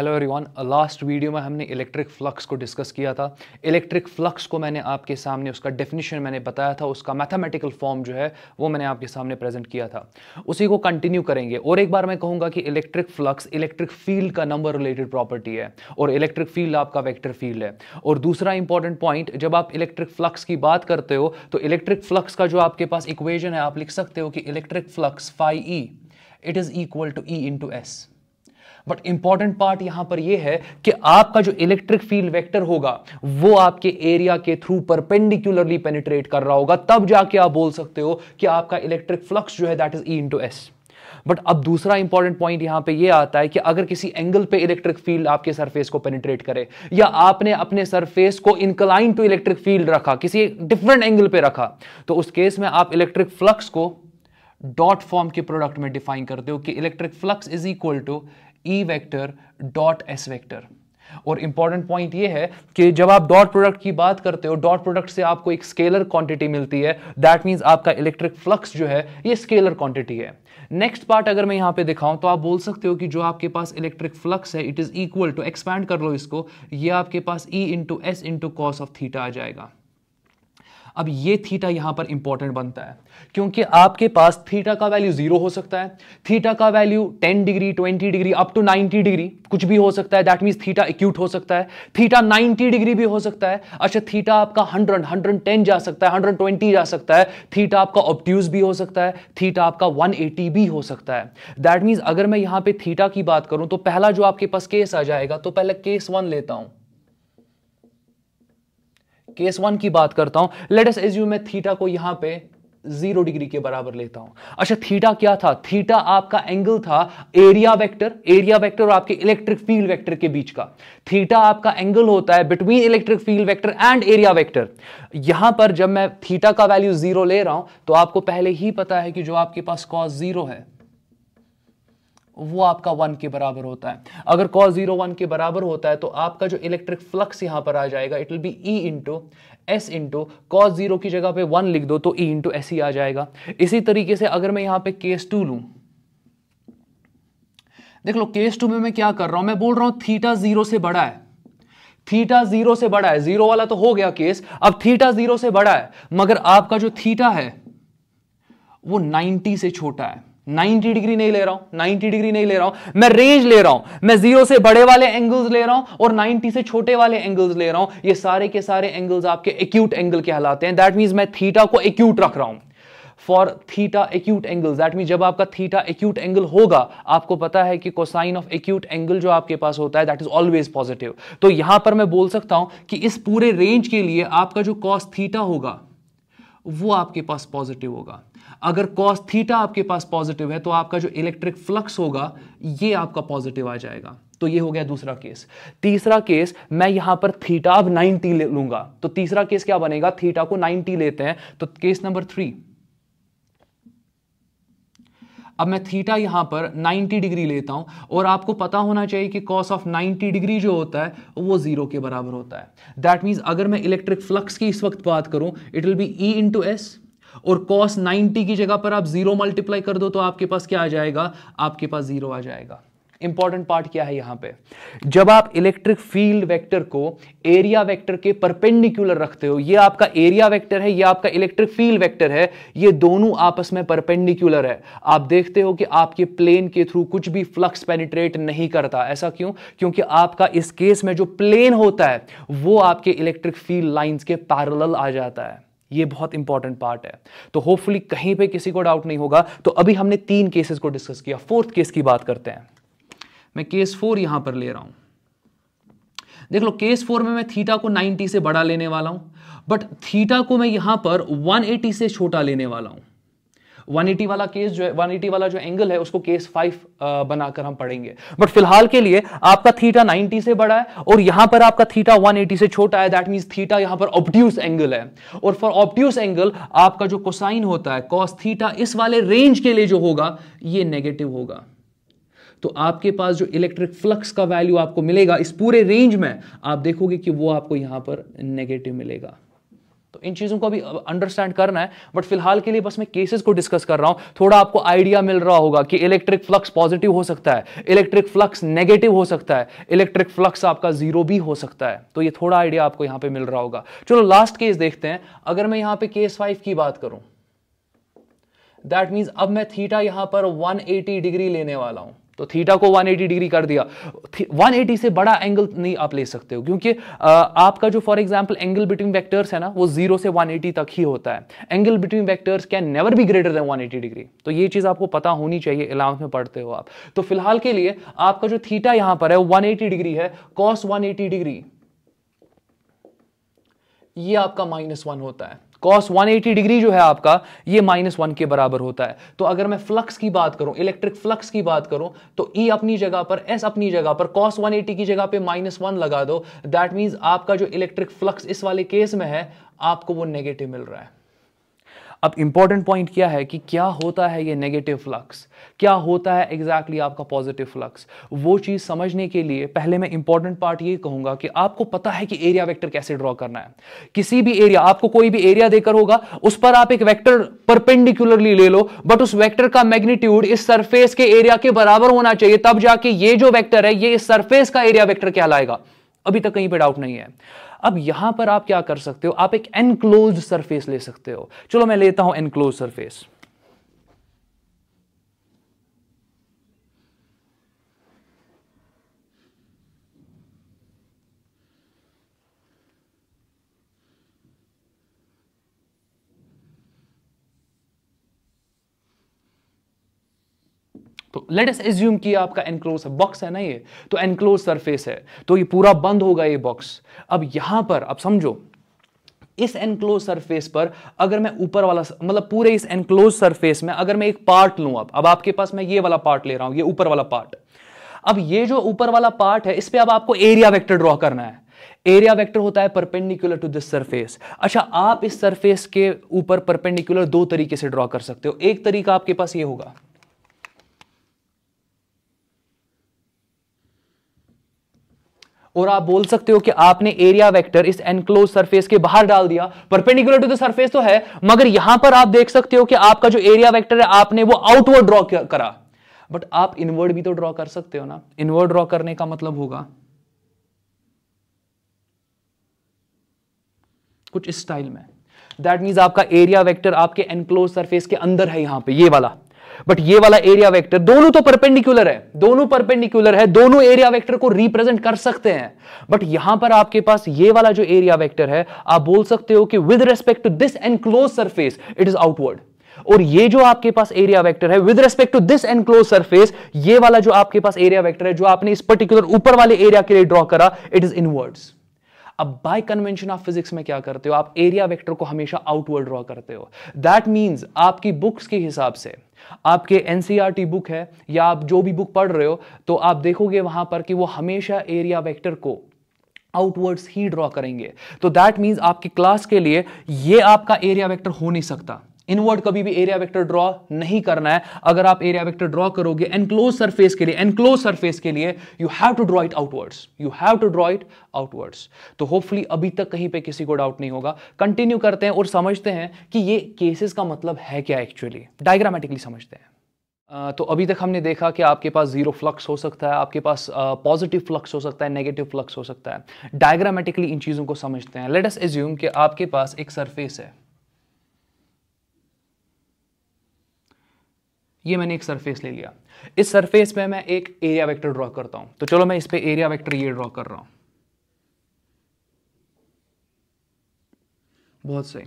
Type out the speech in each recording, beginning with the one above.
Hello everyone last video में हमने electric flux को डिस्कस किया था इलेक्ट्रिक फ्लक्स को मैंने आपके सामने उसका डेफिनेशन मैंने बताया था उसका मैथमेटिकल फॉर्म जो है वो मैंने आपके सामने प्रेजेंट किया था उसी को कंटिन्यू करेंगे और एक बार मैं कहूँगा कि इलेक्ट्रिक फ्लक्स इलेक्ट्रिक फील्ड का नंबर रिलेटेड प्रॉपर्टी है और इलेक्ट्रिक फील्ड आपका वैक्टर फील्ड है और दूसरा इंपॉर्टेंट पॉइंट जब आप इलेक्ट्रिक फ्लक्स की बात करते हो तो इलेक्ट्रिक फ्लक्स का जो आपके पास इक्वेजन है आप लिख सकते हो कि electric flux phi E it is equal to E into S but important part यहां पर यह है कि आपका जो इलेक्ट्रिक फील्ड वेक्टर होगा वो आपके एरिया के थ्रू परपेंडिकुलरली पेनिट्रेट कर रहा होगा तब जाके आप बोल सकते हो कि आपका इलेक्ट्रिक फ्लक्स जो है that is E into S but अब दूसरा इंपॉर्टेंट पॉइंट यहां पे ये आता है कि अगर किसी एंगल पे इलेक्ट्रिक फील्ड आपके सरफेस को पेनिट्रेट करे या आपने अपने सरफेस को इंक्लाइन टू इलेक्ट्रिक फील्ड रखा किसी डिफरेंट एंगल पे रखा तो उस केस में आप इलेक्ट्रिक फ्लक्स को डॉट फॉर्म के प्रोडक्ट में डिफाइन करते हो कि electric flux is equal to E vector dot S vector और इंपॉर्टेंट पॉइंट ये है कि जब आप डॉट प्रोडक्ट की बात करते हो डॉट प्रोडक्ट से आपको एक स्केलर क्वांटिटी मिलती है दैट मीन्स आपका इलेक्ट्रिक फ्लक्स जो है ये स्केलर क्वांटिटी है नेक्स्ट पार्ट अगर मैं यहाँ पे दिखाऊं तो आप बोल सकते हो कि जो आपके पास इलेक्ट्रिक फ्लक्स है it is equal to expand कर लो इसको ये आपके पास E into S into cos of theta आ जाएगा अब ये थीटा यहां पर इंपॉर्टेंट बनता है क्योंकि आपके पास थीटा का वैल्यू जीरो हो सकता है थीटा का value ten degree twenty degree up to ninety degree कुछ भी हो सकता है दैट मीन्स थीटा एक्यूट हो सकता है थीटा नाइनटी डिग्री भी हो सकता है अच्छा थीटा आपका हंड्रेड हंड्रेड टेन जा सकता है हंड्रेड ट्वेंटी जा सकता है थीटा आपका ऑप्ट्यूज भी हो सकता है थीटा आपका वन एटी भी हो सकता है दैट मीन्स अगर मैं यहां पर थीटा की बात करूं तो पहला जो आपके पास केस आ जाएगा तो पहले केस वन लेता हूं केस वन की बात करता हूं लेटस एस एज्यूम मैं थीटा को यहां पे जीरो डिग्री के बराबर लेता हूं अच्छा थीटा क्या था थीटा आपका एंगल था एरिया वेक्टर एरिया वेक्टर और आपके इलेक्ट्रिक फील्ड वेक्टर के बीच का थीटा आपका एंगल होता है between electric field vector and area vector यहां पर जब मैं थीटा का वैल्यू जीरो ले रहा हूं तो आपको पहले ही पता है कि जो आपके पास कॉस जीरो है वो आपका वन के बराबर होता है अगर कॉस जीरो वन के बराबर होता है तो आपका जो इलेक्ट्रिक फ्लक्स यहां पर आ जाएगा it will be E into S into cos zero की जगह पे वन लिख दो तो ई इंटू एस ही आ जाएगा इसी तरीके से अगर मैं यहां पे केस टू लू देख लो केस टू में मैं क्या कर रहा हूं मैं बोल रहा हूं थीटा जीरो से बड़ा है थीटा जीरो से बड़ा है जीरो वाला तो हो गया केस अब थीटा जीरो से बड़ा है मगर आपका जो थीटा है वो नाइनटी से छोटा है 90 डिग्री नहीं ले रहा हूं 90 डिग्री नहीं ले रहा हूं मैं रेंज ले रहा हूं मैं जीरो से बड़े वाले एंगल्स ले रहा हूं और 90 से छोटे वाले एंगल्स ले रहा हूं ये सारे के सारे एंगल्स आपके एक्यूट एंगल कहलाते हैं दैट मीन मैं थीटा को एक्यूट रख रहा हूं for theta acute angle that mean जब आपका थीटा एक्यूट एंगल होगा आपको पता है कि कोसाइन ऑफ एक्यूट एंगल जो आपके पास होता है दैट इज ऑलवेज पॉजिटिव तो यहां पर मैं बोल सकता हूं कि इस पूरे रेंज के लिए आपका जो कॉस थीटा होगा वो आपके पास पॉजिटिव होगा अगर कॉस थीटा आपके पास पॉजिटिव है तो आपका जो इलेक्ट्रिक फ्लक्स होगा ये आपका पॉजिटिव आ जाएगा तो ये हो गया दूसरा केस तीसरा केस मैं यहां पर थीटा अब 90 ले लूंगा तो तीसरा केस क्या बनेगा थीटा को 90 लेते हैं तो केस नंबर थ्री अब मैं थीटा यहाँ पर 90 डिग्री लेता हूँ और आपको पता होना चाहिए कि कॉस ऑफ 90 डिग्री जो होता है वो जीरो के बराबर होता है दैट मीन्स अगर मैं इलेक्ट्रिक फ्लक्स की इस वक्त बात करूँ it will be E into S और कॉस 90 की जगह पर आप जीरो मल्टीप्लाई कर दो तो आपके पास क्या आ जाएगा आपके पास जीरो आ जाएगा इंपॉर्टेंट पार्ट क्या है यहां पे जब आप इलेक्ट्रिक फील्ड वेक्टर को एरिया वेक्टर के परपेंडिकुलर रखते हो ये आपका एरिया वेक्टर है ये आपका इलेक्ट्रिक फील्ड वेक्टर है ये दोनों आपस में परपेंडिकुलर है आप देखते हो कि आपके प्लेन के थ्रू कुछ भी फ्लक्स पेनिट्रेट नहीं करता ऐसा क्यों क्योंकि आपका इस केस में जो प्लेन होता है वो आपके इलेक्ट्रिक फील्ड लाइंस के पैरल आ जाता है ये बहुत इंपॉर्टेंट पार्ट है तो होपफुली कहीं पे किसी को डाउट नहीं होगा तो अभी हमने तीन केसेस को डिस्कस किया फोर्थ केस की बात करते हैं मैं केस फोर यहां पर ले रहा हूं देख लो केस फोर में मैं थीटा को 90 से बड़ा लेने वाला हूं बट थीटा को मैं यहां पर 180 से छोटा लेने वाला हूं 180 वाला केस जो है 180 वाला जो एंगल है उसको केस फाइव बनाकर हम पढ़ेंगे बट फिलहाल के लिए आपका थीटा 90 से बड़ा है और यहां पर आपका थीटा 180 से छोटा है दैट मीन्स थीटा यहां पर ऑप्ट्यूस एंगल है और फॉर ऑप्ट्यूस एंगल आपका जो कोसाइन होता है कॉस थीटा इस वाले रेंज के लिए जो होगा ये नेगेटिव होगा तो आपके पास जो इलेक्ट्रिक फ्लक्स का वैल्यू आपको मिलेगा इस पूरे रेंज में आप देखोगे कि वो आपको यहां पर नेगेटिव मिलेगा तो इन चीज़ों को अभी अंडरस्टैंड करना है बट फिलहाल के लिए बस मैं केसेस को डिस्कस कर रहा हूं थोड़ा आपको आइडिया मिल रहा होगा कि इलेक्ट्रिक फ्लक्स पॉजिटिव हो सकता है इलेक्ट्रिक फ्लक्स नेगेटिव हो सकता है इलेक्ट्रिक फ्लक्स आपका जीरो भी हो सकता है तो ये थोड़ा आइडिया आपको यहां पर मिल रहा होगा चलो लास्ट केस देखते हैं अगर मैं यहां पर केस फाइव की बात करूं दैट मीन अब मैं थीटा यहां पर वन डिग्री लेने वाला हूं तो थीटा को 180 डिग्री कर दिया 180 से बड़ा एंगल नहीं आप ले सकते हो क्योंकि आपका जो for example angle between vectors है ना वो जीरो से 180 तक ही होता है angle between vectors can never be greater than 180 degree तो ये चीज आपको पता होनी चाहिए इलावंथ में पढ़ते हो आप तो फिलहाल के लिए आपका जो थीटा यहां पर है वन डिग्री है कॉस वन डिग्री ये आपका माइनस वन होता है कॉस 180 डिग्री जो है आपका ये माइनस वन के बराबर होता है तो अगर मैं फ्लक्स की बात करूं इलेक्ट्रिक फ्लक्स की बात करूं तो ई e अपनी जगह पर एस अपनी जगह पर कॉस 180 की जगह पे माइनस वन लगा दो दैट मीन्स आपका जो इलेक्ट्रिक फ्लक्स इस वाले केस में है आपको वो नेगेटिव मिल रहा है अब इंपॉर्टेंट पॉइंट क्या है कि क्या होता है ये नेगेटिव फ्लक्स क्या होता है एग्जैक्टली exactly आपका पॉजिटिव फ्लक्स वो चीज़ समझने के लिए पहले मैं इंपॉर्टेंट पार्ट ये कहूंगा कि आपको पता है कि एरिया वेक्टर कैसे ड्रॉ करना है किसी भी एरिया आपको कोई भी एरिया देकर होगा उस पर आप एक वैक्टर परपेंडिकुलरली ले लो बट उस वैक्टर का मैग्नीट्यूड इस सरफेस के एरिया के बराबर होना चाहिए तब जाके ये जो वैक्टर है ये इस सरफेस का एरिया वैक्टर क्या लाएगा अभी तक कहीं पर डाउट नहीं है अब यहां पर आप क्या कर सकते हो आप एक एनक्लोज सरफेस ले सकते हो चलो मैं लेता हूं एनक्लोज सरफेस तो लेट एस एज्यूम कि आपका एनक्लोज बॉक्स है ना ये तो एनक्लोज सरफेस है तो ये पूरा बंद होगा ये बॉक्स अब यहां पर अब समझो इस एनक्लोज सरफेस पर अगर मैं ऊपर वाला मतलब पूरे इस एनक्लोज सरफेस में अगर मैं एक पार्ट लूं अब अब आपके पास मैं ये वाला पार्ट ले रहा हूं ये ऊपर वाला पार्ट अब ये जो ऊपर वाला पार्ट है इस पे अब आपको एरिया वेक्टर ड्रॉ करना है एरिया वेक्टर होता है परपेंडिकुलर टू दिस सरफेस अच्छा आप इस सरफेस के ऊपर परपेंडिकुलर दो तरीके से ड्रॉ कर सकते हो एक तरीका आपके पास ये होगा और आप बोल सकते हो कि आपने एरिया वेक्टर इस एनक्लोज सरफेस के बाहर डाल दिया परपेंडिकुलर टू द सरफेस तो है मगर यहां पर आप देख सकते हो कि आपका जो एरिया वेक्टर है आपने वो आउटवर्ड ड्रॉ करा बट आप इनवर्ड भी तो ड्रॉ कर सकते हो ना इनवर्ड ड्रॉ करने का मतलब होगा कुछ इस स्टाइल में दैट मीन्स आपका एरिया वेक्टर आपके एनक्लोज सरफेस के अंदर है यहां पे ये वाला बट ये वाला एरिया वेक्टर दोनों तो परपेंडिकुलर है दोनों परपेंडिकुलर है दोनों एरिया वेक्टर को रिप्रेजेंट कर सकते हैं बट यहां पर आपके पास ये वाला जो एरिया वेक्टर है आप बोल सकते हो कि with respect to this enclosed surface it is outward और ये जो आपके पास एरिया वेक्टर है with respect to this enclosed surface ये वाला जो आपके पास एरिया वेक्टर है जो आपने इस पर्टिकुलर ऊपर वाले एरिया के लिए ड्रॉ करा इट इज इनवर्ड्स अब बाय कन्वेंशन ऑफ फिजिक्स में क्या करते हो आप एरिया वेक्टर को हमेशा आउटवर्ड ड्रॉ करते हो दैट मींस आपकी बुक्स के हिसाब से आपके एन बुक e है या आप जो भी बुक पढ़ रहे हो तो आप देखोगे वहां पर कि वो हमेशा एरिया वेक्टर को आउटवर्ड्स ही ड्रॉ करेंगे तो दैट मीन्स आपकी क्लास के लिए ये आपका एरिया वेक्टर हो नहीं सकता इनवर्ड कभी भी एरिया वेक्टर ड्रॉ नहीं करना है अगर आप एरिया वेक्टर ड्रॉ करोगे एनक्लोज सरफेस के लिए एनक्लोज सरफेस के लिए you have to draw it outwards you have to draw it outwards तो होपफुली अभी तक कहीं पे किसी को डाउट नहीं होगा कंटिन्यू करते हैं और समझते हैं कि ये केसेस का मतलब है क्या एक्चुअली डायग्रामेटिकली समझते हैं तो अभी तक हमने देखा कि आपके पास जीरो फ्लक्स हो सकता है आपके पास पॉजिटिव फ्लक्स हो सकता है नेगेटिव फ्लक्स हो सकता है डायग्रामेटिकली इन चीज़ों को समझते हैं लेट अस एज्यूम कि आपके पास एक सरफेस है ये मैंने एक सरफेस ले लिया इस सरफेस में मैं एक एरिया वेक्टर ड्रॉ करता हूं तो चलो मैं इस पर एरिया वेक्टर ये ड्रॉ कर रहा हूं बहुत सही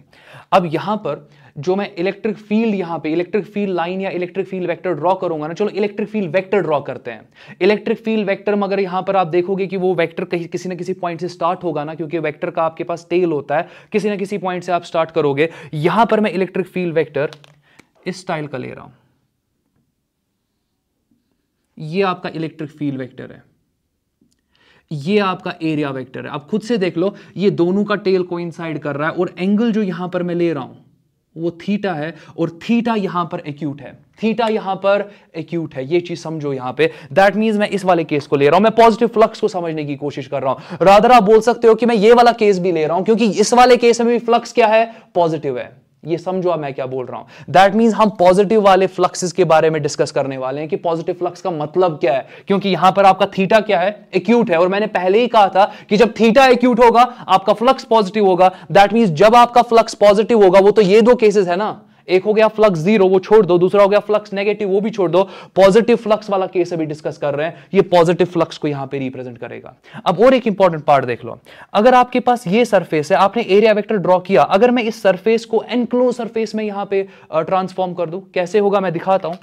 अब यहां पर जो मैं इलेक्ट्रिक फील्ड यहां पे इलेक्ट्रिक फील्ड लाइन या इलेक्ट्रिक फील्ड वेक्टर ड्रॉ करूंगा ना चलो इलेक्ट्रिक फील्ड वेक्टर ड्रॉ करते हैं इलेक्ट्रिक फील्ड वेक्टर मगर यहां पर आप देखोगे कि वो वेक्टर कहीं किसी ना किसी पॉइंट से स्टार्ट होगा ना क्योंकि वेक्टर का आपके पास टेल होता है किसी ना किसी पॉइंट से आप स्टार्ट करोगे यहां पर मैं इलेक्ट्रिक फील्ड वैक्टर इस स्टाइल का ले रहा हूं ये आपका इलेक्ट्रिक फील्ड वेक्टर है ये आपका एरिया वेक्टर है आप खुद से देख लो ये दोनों का टेल को कर रहा है और एंगल जो यहां पर मैं ले रहा हूं वो थीटा है और थीटा यहां पर एक्यूट है थीटा यहां पर एक्यूट है ये चीज समझो यहां पे दैट मीन्स मैं इस वाले केस को ले रहा हूं मैं पॉजिटिव फ्लक्स को समझने की कोशिश कर रहा हूं राधर आप बोल सकते हो कि मैं ये वाला केस भी ले रहा हूं क्योंकि इस वाले केस में भी फ्लक्स क्या है पॉजिटिव है ये समझो मैं क्या बोल रहा हूं दैट मीन हम पॉजिटिव वाले फ्लक्सेस के बारे में डिस्कस करने वाले हैं कि पॉजिटिव फ्लक्स का मतलब क्या है क्योंकि यहां पर आपका थीटा क्या है एक्यूट है और मैंने पहले ही कहा था कि जब थीटा एक्यूट होगा आपका फ्लक्स पॉजिटिव होगा दैट मीन जब आपका फ्लक्स पॉजिटिव होगा वो तो ये दो केसेस है ना एक हो गया फ्लक्स जीरो वो छोड़ दो दूसरा हो गया फ्लक्स नेगेटिव वो भी छोड़ दो पॉजिटिव फ्लक्स वाला केस अभी डिस्कस कर रहे हैं ये पॉजिटिव फ्लक्स को यहां पे रिप्रेजेंट करेगा अब और एक इंपॉर्टेंट पार्ट देख लो अगर आपके पास ये सरफेस है आपने एरिया वेक्टर ड्रॉ किया अगर मैं इस सरफेस को एनक्लोज सरफेस में यहां पर ट्रांसफॉर्म कर दू कैसे होगा मैं दिखाता हूं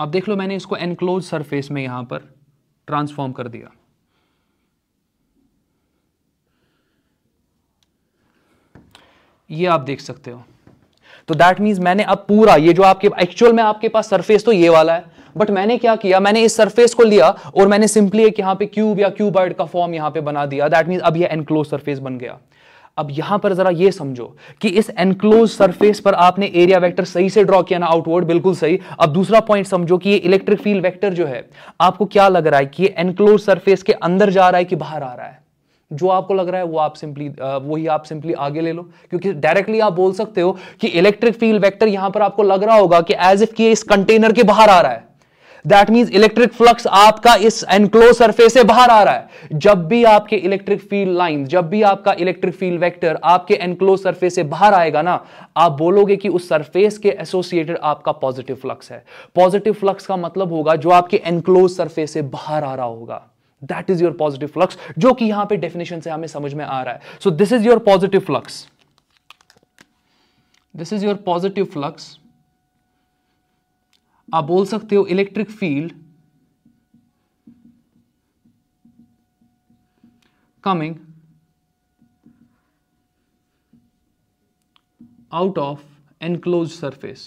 अब देख लो मैंने इसको एनक्लोज सरफेस में यहां पर ट्रांसफॉर्म कर दिया ये आप देख सकते हो तो दैट मीन्स मैंने अब पूरा ये जो आपके एक्चुअल में आपके पास सरफेस तो ये वाला है बट मैंने क्या किया मैंने इस सरफेस को लिया और मैंने सिंपली एक यहां पे क्यूब या क्यूबॉइड का फॉर्म यहां पे बना दिया दैट मीन्स अब ये एनक्लोज सरफेस बन गया अब यहां पर जरा ये समझो कि इस एनक्लोज सरफेस पर आपने एरिया वेक्टर सही से ड्रॉ किया ना आउटवर्ड बिल्कुल सही अब दूसरा पॉइंट समझो कि ये इलेक्ट्रिक फील्ड वेक्टर जो है आपको क्या लग रहा है कि ये एनक्लोज सरफेस के अंदर जा रहा है कि बाहर आ रहा है जो आपको लग रहा है वो आप सिंपली वही आप सिंपली आगे ले लो क्योंकि डायरेक्टली आप बोल सकते हो कि इलेक्ट्रिक फील्ड वेक्टर यहां पर आपको लग रहा होगा कि एज इफ कि इस कंटेनर के बाहर आ रहा है दैट मीन्स इलेक्ट्रिक फ्लक्स आपका इस एनक्लोज सरफेस से बाहर आ रहा है जब भी आपके इलेक्ट्रिक फील्ड लाइन जब भी आपका इलेक्ट्रिक फील्ड वेक्टर आपके एनक्लोज सरफेस से बाहर आएगा ना आप बोलोगे कि उस सरफेस के एसोसिएटेड आपका पॉजिटिव फ्लक्स है पॉजिटिव फ्लक्स का मतलब होगा जो आपके एनक्लोज सरफेस से बाहर आ रहा होगा that is your positive flux जो कि यहां पे डेफिनेशन से हमें समझ में आ रहा है so this is your positive flux this is your positive flux आप बोल सकते हो electric field coming out of enclosed surface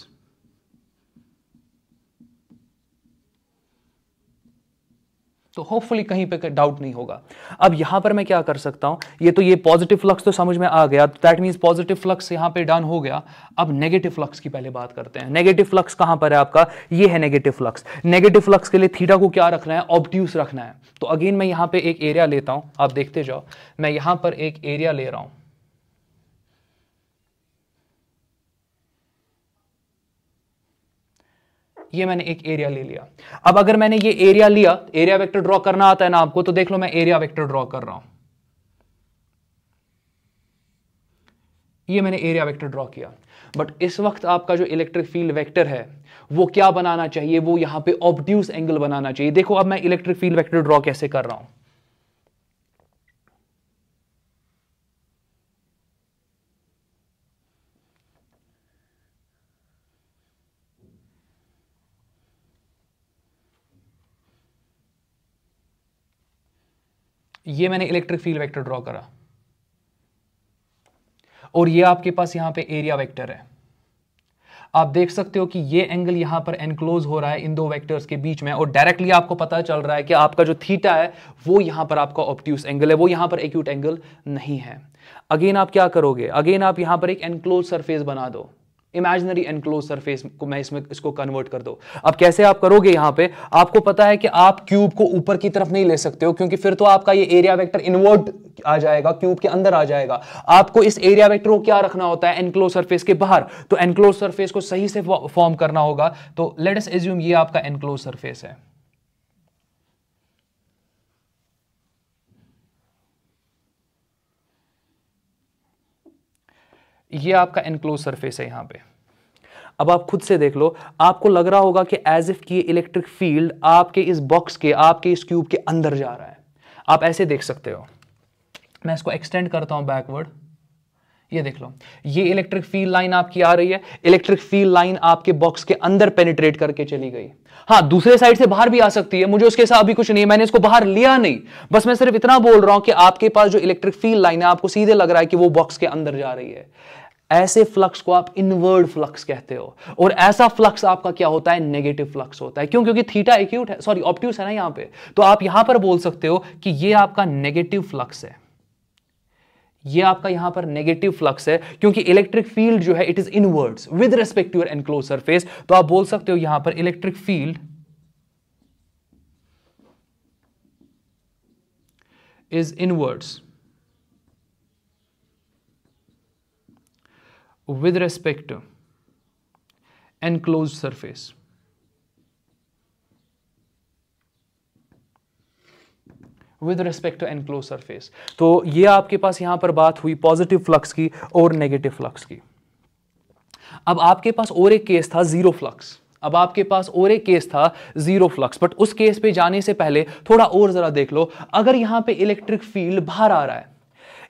तो होपफुली कहीं पे डाउट नहीं होगा अब यहां पर मैं क्या कर सकता हूं ये तो ये पॉजिटिव फ्लक्स तो समझ में आ गया तो दैट मीन्स पॉजिटिव फ्लक्स यहां पे डन हो गया अब नेगेटिव फ्लक्स की पहले बात करते हैं नेगेटिव फ्लक्स कहां पर है आपका ये है नेगेटिव फ्लक्स नेगेटिव फ्लक्स के लिए थीटा को क्या रखना है ऑब्ट्यूस रखना है तो अगेन मैं यहां पर एक एरिया लेता हूं आप देखते जाओ मैं यहां पर एक एरिया ले रहा हूं ये मैंने एक एरिया ले लिया अब अगर मैंने ये एरिया लिया एरिया वेक्टर ड्रॉ करना आता है ना आपको तो देख लो मैं एरिया वेक्टर ड्रॉ कर रहा हूं ये मैंने एरिया वेक्टर ड्रॉ किया बट इस वक्त आपका जो इलेक्ट्रिक फील्ड वेक्टर है वो क्या बनाना चाहिए वो यहां पे ऑब्ड्यूस एंगल बनाना चाहिए देखो अब मैं इलेक्ट्रिक फील्ड वेक्टर ड्रॉ कैसे कर रहा हूं ये मैंने इलेक्ट्रिक फील्ड वेक्टर ड्रॉ करा और ये आपके पास यहां पे एरिया वेक्टर है आप देख सकते हो कि ये एंगल यहां पर एनक्लोज हो रहा है इन दो वेक्टर्स के बीच में और डायरेक्टली आपको पता चल रहा है कि आपका जो थीटा है वो यहां पर आपका ऑप्ट्यूस एंगल है वो यहां पर एक्यूट एंगल नहीं है अगेन आप क्या करोगे अगेन आप यहां पर एक एनक्लोज सरफेस बना दो इमेजनरी एनक्लोज सरफेस को मैं इसमें इसको कन्वर्ट कर दो अब कैसे आप करोगे यहां पे आपको पता है कि आप क्यूब को ऊपर की तरफ नहीं ले सकते हो क्योंकि फिर तो आपका ये एरिया वेक्टर इनवर्ट आ जाएगा क्यूब के अंदर आ जाएगा आपको इस एरिया वेक्टर को क्या रखना होता है एनक्लोज सरफेस के बाहर तो एनक्लोज सरफेस को सही से फॉर्म करना होगा तो लेट एस एज्यूम ये आपका एनक्लोज सरफेस है ये आपका एनक्लोज सरफेस है यहाँ पे अब आप खुद से देख लो आपको लग रहा होगा कि एज इफ की इलेक्ट्रिक फील्ड आपके इस बॉक्स के आपके इस क्यूब के अंदर जा रहा है आप ऐसे देख सकते हो मैं इसको एक्सटेंड करता हूं बैकवर्ड ये देख लो ये इलेक्ट्रिक फील्ड लाइन आपकी आ रही है इलेक्ट्रिक फील्ड लाइन आपके बॉक्स के अंदर पेनिट्रेट करके चली गई हाँ दूसरे साइड से बाहर भी आ सकती है मुझे उसके साथ अभी कुछ नहीं मैंने इसको बाहर लिया नहीं बस मैं सिर्फ इतना बोल रहा हूं कि आपके पास जो इलेक्ट्रिक फील्ड लाइन है आपको सीधे लग रहा है कि वो बॉक्स के अंदर जा रही है ऐसे फ्लक्स को आप इनवर्ड फ्लक्स कहते हो और ऐसा फ्लक्स आपका क्या होता है नेगेटिव फ्लक्स होता है क्यों क्योंकि थीटा एक्यूट है सॉरी ऑप्ट्यूस है ना यहां पे तो आप यहां पर बोल सकते हो कि ये आपका नेगेटिव फ्लक्स है ये आपका यहां पर नेगेटिव फ्लक्स है क्योंकि इलेक्ट्रिक फील्ड जो है it is inwards with respect to your enclosed surface तो आप बोल सकते हो यहां पर electric field is inwards with respect to enclosed surface. With respect to enclosed surface तो ये आपके पास यहां पर बात हुई पॉजिटिव फ्लक्स की और नेगेटिव फ्लक्स की अब आपके पास और एक केस था जीरो फ्लक्स अब आपके पास और एक केस था जीरो फ्लक्स बट उस केस पे जाने से पहले थोड़ा और जरा देख लो अगर यहां पे इलेक्ट्रिक फील्ड बाहर आ रहा है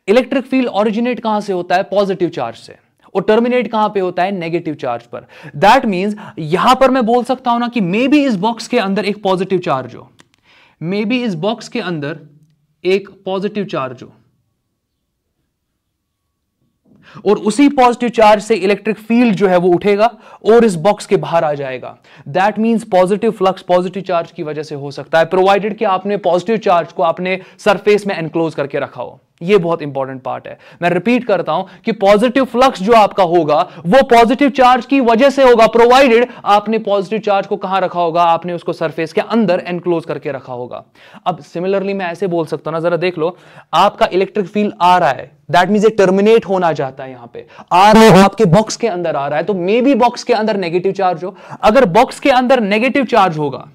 इलेक्ट्रिक फील्ड ओरिजिनेट कहां से होता है पॉजिटिव चार्ज से और टर्मिनेट कहां पे होता है नेगेटिव चार्ज पर दैट मींस यहां पर मैं बोल सकता हूं ना कि मे बी इस बॉक्स के अंदर एक पॉजिटिव चार्ज हो मे बी इस बॉक्स के अंदर एक पॉजिटिव चार्ज हो और उसी पॉजिटिव चार्ज से इलेक्ट्रिक फील्ड जो है वो उठेगा और इस बॉक्स के बाहर आ जाएगा that means positive flux positive charge की वजह से हो सकता है प्रोवाइडेड कि आपने पॉजिटिव चार्ज को आपने सरफेस में एनक्लोज करके रखा हो ये बहुत इंपॉर्टेंट पार्ट है मैं रिपीट करता हूं कि पॉजिटिव फ्लक्स जो आपका होगा वो पॉजिटिव चार्ज की वजह से होगा प्रोवाइडेड आपने पॉजिटिव चार्ज को कहां रखा होगा आपने उसको सरफेस के अंदर एनक्लोज करके रखा होगा अब सिमिलरली मैं ऐसे बोल सकता हूं ना जरा देख लो आपका इलेक्ट्रिक फील्ड आ रहा है दैट मीन ये टर्मिनेट होना चाहता है यहां पे आ रहा है आपके बॉक्स के अंदर आ रहा है तो मे बी बॉक्स के अंदर नेगेटिव चार्ज हो अगर बॉक्स के अंदर नेगेटिव चार्ज होगा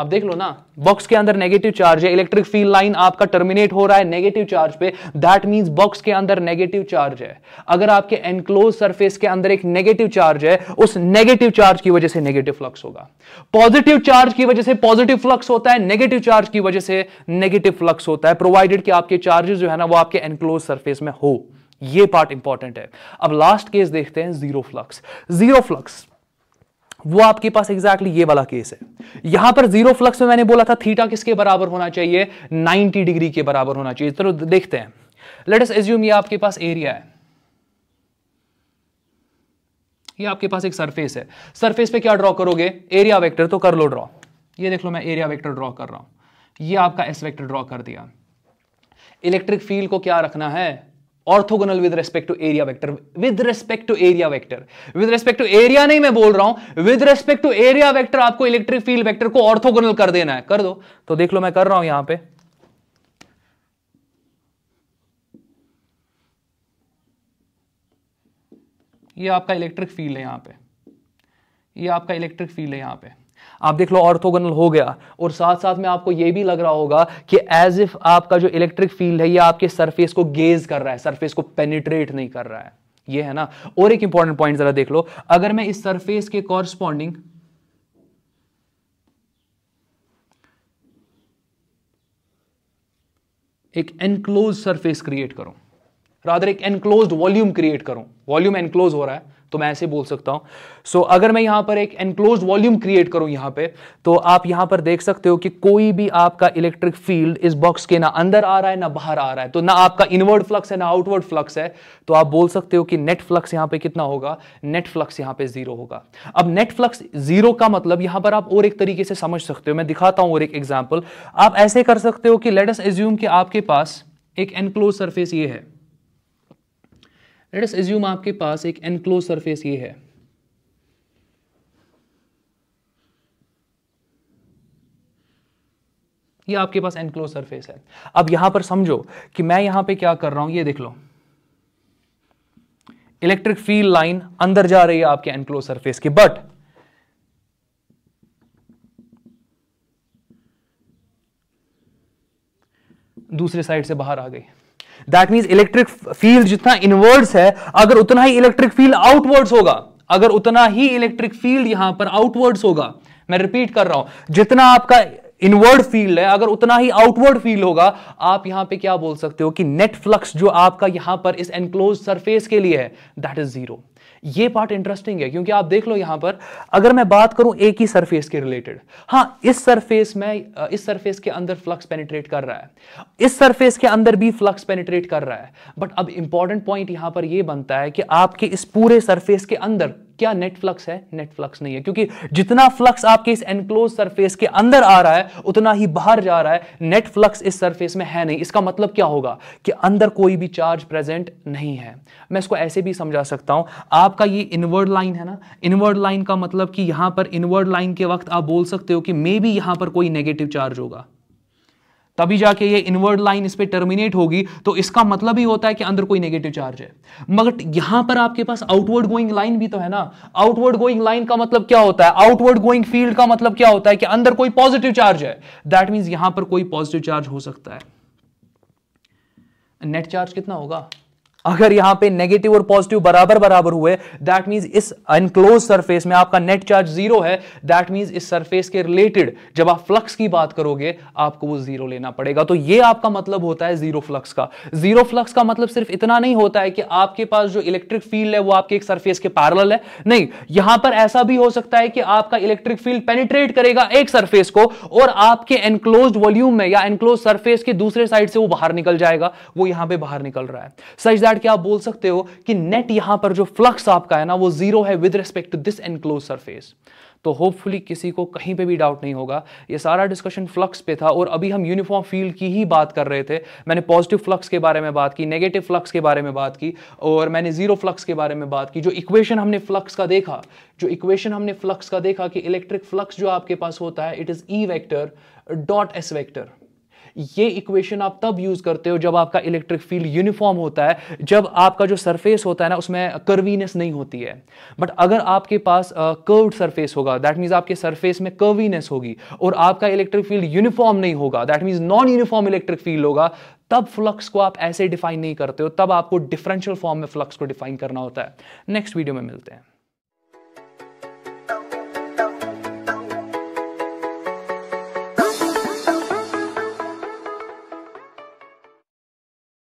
आप देख लो ना बॉक्स के अंदर नेगेटिव चार्ज है इलेक्ट्रिक फील्ड लाइन आपका टर्मिनेट हो रहा है नेगेटिव चार्ज पे दैट मींस बॉक्स के अंदर नेगेटिव चार्ज है अगर आपके एनक्लोज सरफेस के अंदर एक नेगेटिव चार्ज है उस नेगेटिव चार्ज की वजह से नेगेटिव फ्लक्स होगा पॉजिटिव चार्ज की वजह से पॉजिटिव फ्लक्स होता है नेगेटिव चार्ज की वजह से नेगेटिव फ्लक्स होता है प्रोवाइडेड कि आपके चार्जेस जो है ना वो आपके एनक्लोज सर्फेस में हो ये पार्ट इंपॉर्टेंट है अब लास्ट केस देखते हैं जीरो फ्लक्स जीरो फ्लक्स वो आपके पास एग्जैक्टली ये वाला केस है यहां पर जीरो फ्लक्स में मैंने बोला था थीटा किसके बराबर होना चाहिए 90 डिग्री के बराबर होना चाहिए चलो तो देखते हैं लेट अस एज्यूम ये आपके पास एरिया है ये आपके पास एक सरफेस है सरफेस पे क्या ड्रॉ करोगे एरिया वेक्टर तो कर लो ड्रॉ ये देख लो मैं एरिया वेक्टर ड्रॉ कर रहा हूं ये आपका एस वेक्टर ड्रॉ कर दिया इलेक्ट्रिक फील्ड को क्या रखना है orthogonal with respect to area vector with respect to area vector with respect to area नहीं मैं बोल रहा हूं with respect to area vector आपको इलेक्ट्रिक फील्ड वेक्टर को ऑर्थोगोनल कर देना है कर दो तो देख लो मैं कर रहा हूं यहां पे ये आपका इलेक्ट्रिक फील्ड है यहां पे ये आपका इलेक्ट्रिक फील्ड है यहां पे आप देख लो ऑर्थोगोनल हो गया और साथ साथ में आपको यह भी लग रहा होगा कि एज इफ आपका जो इलेक्ट्रिक फील्ड है ये आपके सरफेस को गेज कर रहा है सरफेस को पेनिट्रेट नहीं कर रहा है ये है ना और एक इंपॉर्टेंट पॉइंट जरा देख लो अगर मैं इस सरफेस के कॉरस्पॉन्डिंग एक एनक्लोज सरफेस क्रिएट करूं राधर एक एनक्लोज वॉल्यूम क्रिएट करूं वॉल्यूम एनक्लोज हो रहा है तो मैं ऐसे बोल सकता हूं सो so, अगर मैं यहां पर एक एनक्लोज वॉल्यूम क्रिएट करूं यहां पे तो आप यहां पर देख सकते हो कि कोई भी आपका इलेक्ट्रिक फील्ड इस बॉक्स के ना अंदर आ रहा है ना बाहर आ रहा है तो ना आपका इनवर्ड फ्लक्स है ना आउटवर्ड फ्लक्स है तो आप बोल सकते हो कि नेट फ्लक्स यहां पर कितना होगा नेट फ्लक्स यहां पे जीरो होगा अब नेट फ्लक्स जीरो का मतलब यहां पर आप और एक तरीके से समझ सकते हो मैं दिखाता हूं और एक एग्जाम्पल आप ऐसे कर सकते हो कि लेटस एज्यूम कि आपके पास एक एनक्लोज सरफेस ये है लेट अस एज्यूम आपके पास एक एनक्लोज सरफेस ये है ये आपके पास एनक्लोज सरफेस है अब यहां पर समझो कि मैं यहां पे क्या कर रहा हूं ये देख लो इलेक्ट्रिक फील्ड लाइन अंदर जा रही है आपके एनक्लोज सरफेस के बट दूसरे साइड से बाहर आ गई दैट मीन इलेक्ट्रिक फील्ड जितना इनवर्ड्स है अगर उतना ही इलेक्ट्रिक फील्ड आउटवर्ड्स होगा अगर उतना ही इलेक्ट्रिक फील्ड यहां पर आउटवर्ड्स होगा मैं रिपीट कर रहा हूं जितना आपका इनवर्ड फील्ड है अगर उतना ही आउटवर्ड फील्ड होगा आप यहां पे क्या बोल सकते हो कि नेट फ्लक्स जो आपका यहां पर इस एनक्लोज सरफेस के लिए है दैट इज जीरो ये पार्ट इंटरेस्टिंग है क्योंकि आप देख लो यहां पर अगर मैं बात करूं एक ही सरफेस के रिलेटेड हाँ इस सरफेस में इस सरफेस के अंदर फ्लक्स पेनिट्रेट कर रहा है इस सरफेस के अंदर भी फ्लक्स पेनिट्रेट कर रहा है बट अब इंपॉर्टेंट पॉइंट यहां पर यह बनता है कि आपके इस पूरे सरफेस के अंदर क्या नेट फ्लक्स है नेट फ्लक्स नहीं है क्योंकि जितना फ्लक्स आपके इस एनक्लोज सरफेस के अंदर आ रहा है उतना ही बाहर जा रहा है नेट फ्लक्स इस सरफेस में है नहीं इसका मतलब क्या होगा कि अंदर कोई भी चार्ज प्रेजेंट नहीं है मैं इसको ऐसे भी समझा सकता हूं आपका ये इनवर्ड लाइन है ना इनवर्ड लाइन का मतलब कि यहां पर इनवर्ड लाइन के वक्त आप बोल सकते हो कि मे बी यहां पर कोई नेगेटिव चार्ज होगा तभी जाके ये इनवर्ड लाइन इस पर टर्मिनेट होगी तो इसका मतलब ही होता है कि अंदर कोई नेगेटिव चार्ज है मगर यहां पर आपके पास आउटवर्ड गोइंग लाइन भी तो है ना आउटवर्ड गोइंग लाइन का मतलब क्या होता है आउटवर्ड गोइंग फील्ड का मतलब क्या होता है कि अंदर कोई पॉजिटिव चार्ज है दैट मीन यहां पर कोई पॉजिटिव चार्ज हो सकता है नेट चार्ज कितना होगा अगर यहां पे नेगेटिव और पॉजिटिव बराबर बराबर हुए दैट मीन्स इस अनक्लोज सरफेस में आपका नेट चार्ज जीरो है दैट मीन्स इस सरफेस के रिलेटेड जब आप फ्लक्स की बात करोगे आपको वो जीरो लेना पड़ेगा तो ये आपका मतलब होता है जीरो फ्लक्स का जीरो फ्लक्स का मतलब सिर्फ इतना नहीं होता है कि आपके पास जो इलेक्ट्रिक फील्ड है वो आपके एक सर्फेस के पैरल है नहीं यहां पर ऐसा भी हो सकता है कि आपका इलेक्ट्रिक फील्ड पेनिट्रेट करेगा एक सर्फेस को और आपके एनक्लोज वॉल्यूम में या एनक्लोज सर्फेस के दूसरे साइड से वो बाहर निकल जाएगा वो यहां पर बाहर निकल रहा है सच दैट ऐड क्या आप बोल सकते हो कि नेट यहां पर जो फ्लक्स आपका है ना वो जीरो है with respect to this enclosed surface तो होपफुली किसी को कहीं पे भी डाउट नहीं होगा ये सारा डिस्कशन फ्लक्स पे था और अभी हम यूनिफॉर्म फील्ड की ही बात कर रहे थे मैंने पॉजिटिव फ्लक्स के बारे में बात की नेगेटिव फ्लक्स के बारे में बात की और मैंने जीरो फ्लक्स के बारे में बात की जो इक्वेशन हमने फ्लक्स का देखा जो इक्वेशन हमने फ्लक्स का देखा कि इलेक्ट्रिक फ्लक्स जो आपके पास होता है it is E vector dot S vector ये इक्वेशन आप तब यूज करते हो जब आपका इलेक्ट्रिक फील्ड यूनिफॉर्म होता है जब आपका जो सरफेस होता है ना उसमें कर्वीनेस नहीं होती है बट अगर आपके पास कर्व्ड uh, सरफेस होगा दैट मीन्स आपके सरफेस में कर्वीनेस होगी और आपका इलेक्ट्रिक फील्ड यूनिफॉर्म नहीं होगा that means non uniform electric field होगा तब फ्लक्स को आप ऐसे डिफाइन नहीं करते हो तब आपको डिफरेंशियल फॉर्म में फ्लक्स को डिफाइन करना होता है नेक्स्ट वीडियो में मिलते हैं